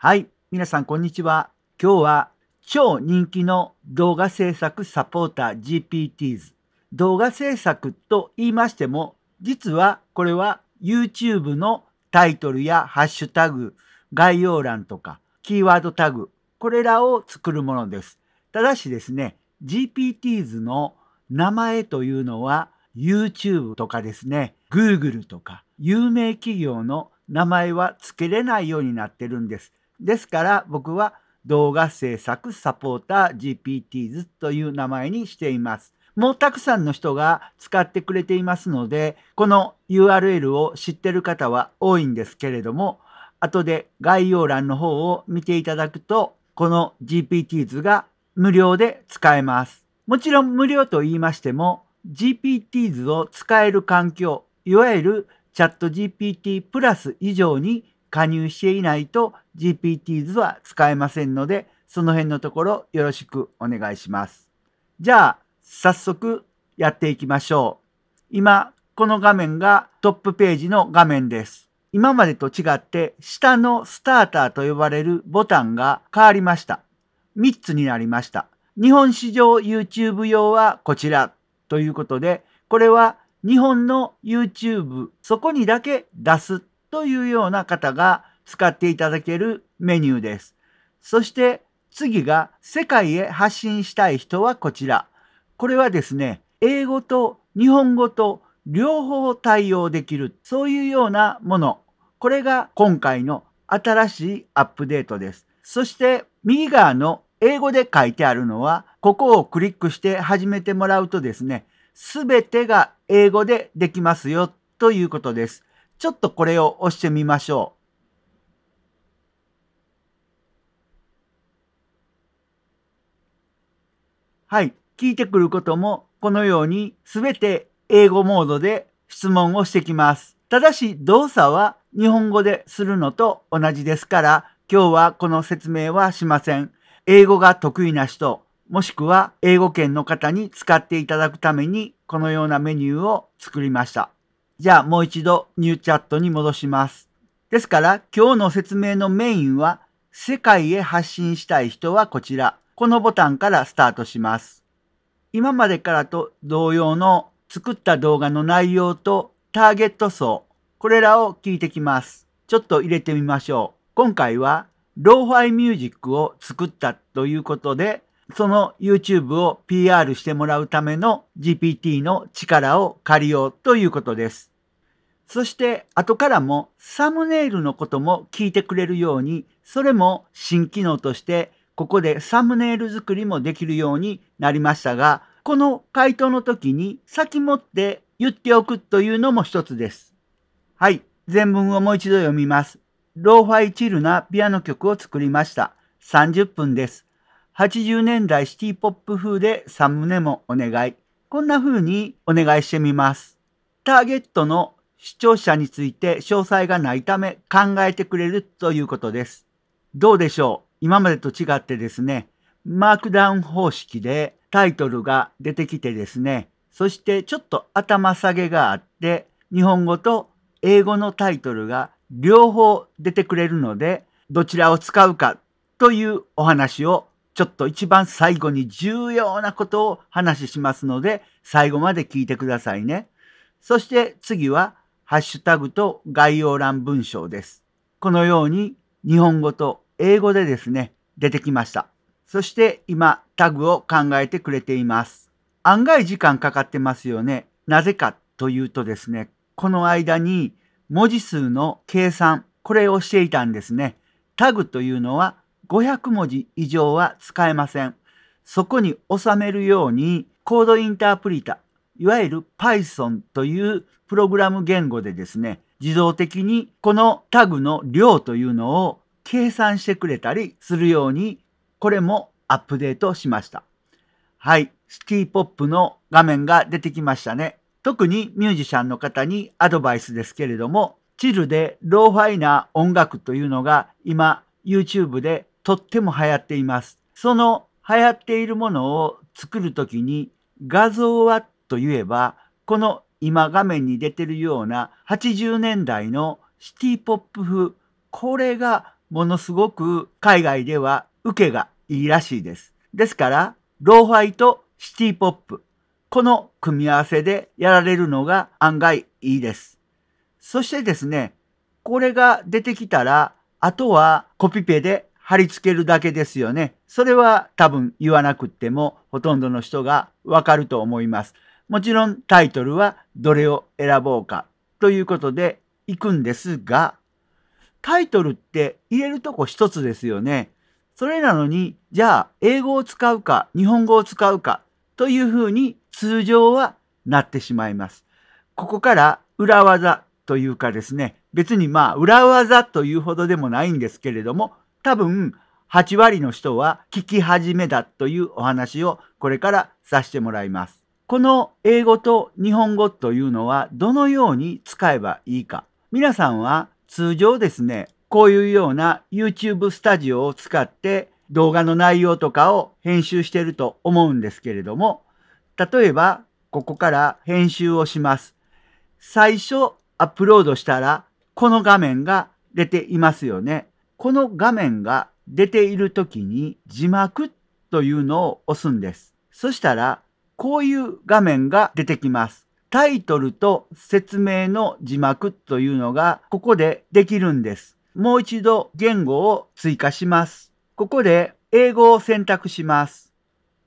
はい、皆さんこんにちは。今日は超人気の動画制作サポーター GPTs。動画制作と言いましても、実はこれは YouTube のタイトルやハッシュタグ、概要欄とかキーワードタグ、これらを作るものです。ただしですね、GPTs の名前というのは YouTube とかですね、Google とか有名企業の名前は付けれないようになってるんです。ですから僕は動画制作サポーター GPTs という名前にしています。もうたくさんの人が使ってくれていますので、この URL を知ってる方は多いんですけれども、後で概要欄の方を見ていただくと、この GPTs が無料で使えます。もちろん無料と言いましても、GPTs を使える環境、いわゆるチャット GPT プラス以上に加入していないと GPTs は使えませんので、その辺のところよろしくお願いします。じゃあ、早速やっていきましょう。今、この画面がトップページの画面です。今までと違って下のスターターと呼ばれるボタンが変わりました。3つになりました。日本市場 YouTube 用はこちらということで、これは日本の YouTube、そこにだけ出すというような方が使っていただけるメニューです。そして次が世界へ発信したい人はこちら。これはですね、英語と日本語と両方対応できる、そういうようなもの。これが今回の新しいアップデートです。そして右側の英語で書いてあるのは、ここをクリックして始めてもらうとですね、すべてが英語でできますよということです。ちょっとこれを押してみましょう。はい。聞いてくることも、このようにすべて英語モードで質問をしてきます。ただし、動作は日本語でするのと同じですから、今日はこの説明はしません。英語が得意な人、もしくは英語圏の方に使っていただくために、このようなメニューを作りました。じゃあもう一度ニューチャットに戻します。ですから今日の説明のメインは世界へ発信したい人はこちら。このボタンからスタートします。今までからと同様の作った動画の内容とターゲット層、これらを聞いてきます。ちょっと入れてみましょう。今回はローファイミュージックを作ったということでその YouTube を PR してもらうための GPT の力を借りようということです。そして後からもサムネイルのことも聞いてくれるように、それも新機能としてここでサムネイル作りもできるようになりましたが、この回答の時に先もって言っておくというのも一つです。はい。全文をもう一度読みます。ローファイチルなピアノ曲を作りました。30分です。80年代シティポップ風でサムネもお願い。こんな風にお願いしてみます。ターゲットの視聴者について詳細がないため考えてくれるということです。どうでしょう今までと違ってですね、マークダウン方式でタイトルが出てきてですね、そしてちょっと頭下げがあって、日本語と英語のタイトルが両方出てくれるので、どちらを使うかというお話をちょっと一番最後に重要なことを話しますので、最後まで聞いてくださいね。そして次は、ハッシュタグと概要欄文章です。このように、日本語と英語でですね、出てきました。そして今、タグを考えてくれています。案外時間かかってますよね。なぜかというとですね、この間に文字数の計算、これをしていたんですね。タグというのは500文字以上は使えません。そこに収めるようにコードインタープリタ、いわゆる Python というプログラム言語でですね、自動的にこのタグの量というのを計算してくれたりするように、これもアップデートしました。はい、シティポップの画面が出てきましたね。特にミュージシャンの方にアドバイスですけれども、チルでローファイな音楽というのが今 YouTube でとっても流行っています。その流行っているものを作るときに画像はといえば、この今画面に出てるような80年代のシティポップ風、これがものすごく海外では受けがいいらしいです。ですから、ローファイとシティポップ、この組み合わせでやられるのが案外いいです。そしてですね、これが出てきたら、あとはコピペで貼り付けるだけですよね。それは多分言わなくってもほとんどの人がわかると思います。もちろんタイトルはどれを選ぼうかということで行くんですが、タイトルって入れるとこ一つですよね。それなのに、じゃあ英語を使うか日本語を使うかというふうに通常はなってしまいます。ここから裏技というかですね、別にまあ裏技というほどでもないんですけれども、多分8割の人は聞き始めだというお話をこれからさせてもらいます。この英語と日本語というのはどのように使えばいいか。皆さんは通常ですね、こういうような YouTube スタジオを使って動画の内容とかを編集していると思うんですけれども、例えばここから編集をします。最初アップロードしたらこの画面が出ていますよね。この画面が出ている時に字幕というのを押すんです。そしたら、こういう画面が出てきます。タイトルと説明の字幕というのがここでできるんです。もう一度言語を追加します。ここで英語を選択します。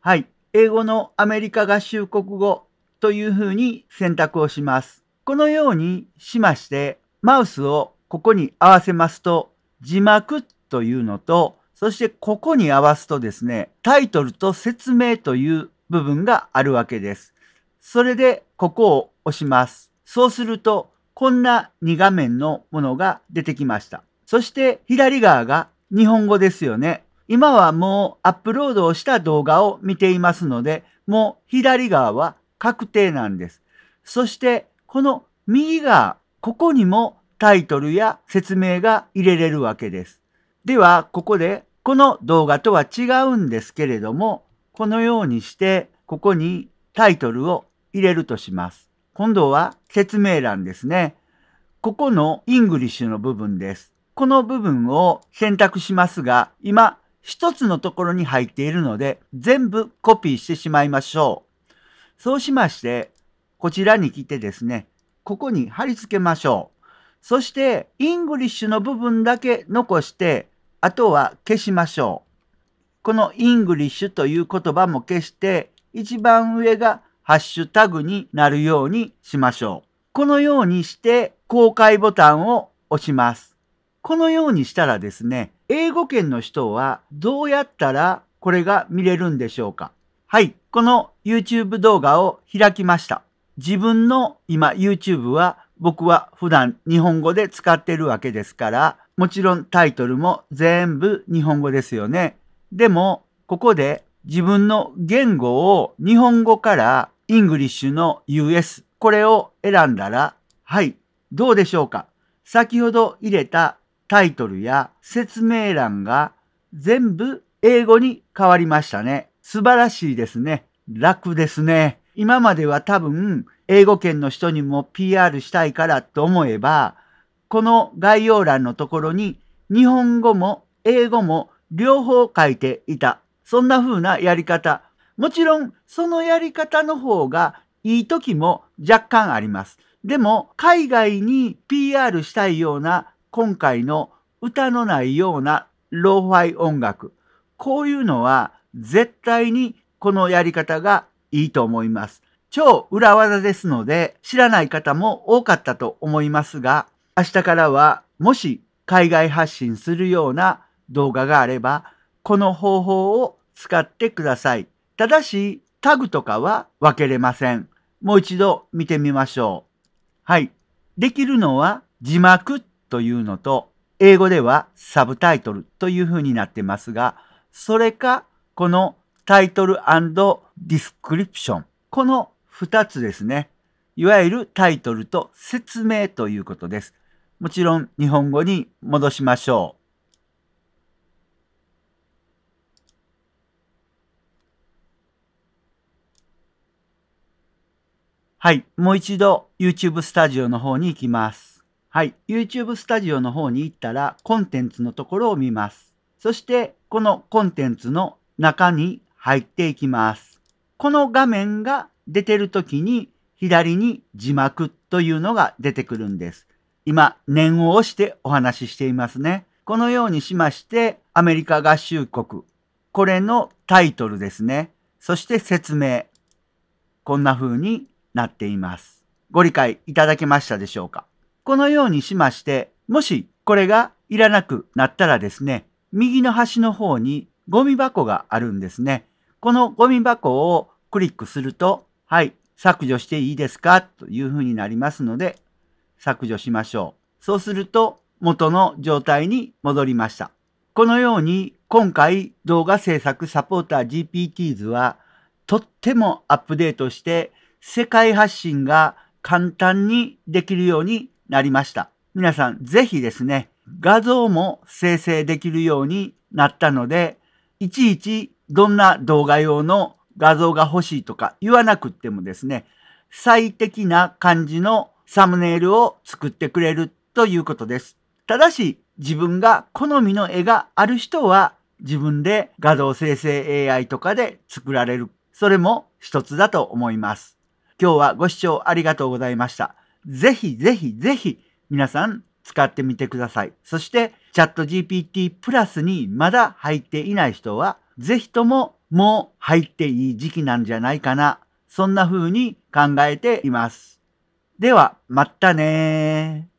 はい。英語のアメリカ合衆国語というふうに選択をします。このようにしまして、マウスをここに合わせますと、字幕というのと、そしてここに合わすとですね、タイトルと説明という部分があるわけです。それでここを押します。そうすると、こんな2画面のものが出てきました。そして左側が日本語ですよね。今はもうアップロードをした動画を見ていますので、もう左側は確定なんです。そして、この右側、ここにもタイトルや説明が入れれるわけです。では、ここで、この動画とは違うんですけれども、このようにして、ここにタイトルを入れるとします。今度は説明欄ですね。ここのイングリッシュの部分です。この部分を選択しますが、今、一つのところに入っているので、全部コピーしてしまいましょう。そうしまして、こちらに来てですね、ここに貼り付けましょう。そして、イングリッシュの部分だけ残して、あとは消しましょう。このイングリッシュという言葉も消して、一番上がハッシュタグになるようにしましょう。このようにして公開ボタンを押します。このようにしたらですね、英語圏の人はどうやったらこれが見れるんでしょうかはい、この YouTube 動画を開きました。自分の今 YouTube は僕は普段日本語で使ってるわけですから、もちろんタイトルも全部日本語ですよね。でも、ここで自分の言語を日本語からイングリッシュの US、これを選んだら、はい、どうでしょうか先ほど入れたタイトルや説明欄が全部英語に変わりましたね。素晴らしいですね。楽ですね。今までは多分英語圏の人にも PR したいからと思えば、この概要欄のところに日本語も英語も両方書いていた。そんな風なやり方。もちろん、そのやり方の方がいい時も若干あります。でも、海外に PR したいような今回の歌のないようなローファイ音楽。こういうのは絶対にこのやり方がいいと思います。超裏技ですので知らない方も多かったと思いますが、明日からはもし海外発信するような動画があれば、この方法を使ってください。ただし、タグとかは分けれません。もう一度見てみましょう。はい。できるのは字幕というのと、英語ではサブタイトルというふうになってますが、それか、このタイトルディスクリプション。この二つですね。いわゆるタイトルと説明ということです。もちろん日本語に戻しましょう。はい。もう一度 YouTube スタジオの方に行きます。はい。YouTube スタジオの方に行ったらコンテンツのところを見ます。そしてこのコンテンツの中に入っていきます。この画面が出てる時に左に字幕というのが出てくるんです。今、念を押してお話ししていますね。このようにしまして、アメリカ合衆国。これのタイトルですね。そして説明。こんな風になっています。ご理解いただけましたでしょうかこのようにしまして、もしこれがいらなくなったらですね、右の端の方にゴミ箱があるんですね。このゴミ箱をクリックするとはい、削除していいですかというふうになりますので、削除しましょう。そうすると、元の状態に戻りました。このように、今回動画制作サポーター GPT 図は、とってもアップデートして、世界発信が簡単にできるようになりました。皆さん、ぜひですね、画像も生成できるようになったので、いちいちどんな動画用の画像が欲しいとか言わなくってもですね、最適な感じのサムネイルを作ってくれるということです。ただし、自分が好みの絵がある人は自分で画像生成 AI とかで作られる。それも一つだと思います。今日はご視聴ありがとうございました。ぜひぜひぜひ皆さん使ってみてください。そしてチャット GPT プラスにまだ入っていない人はぜひともも入っていい時期なんじゃないかな。そんな風に考えています。では、またね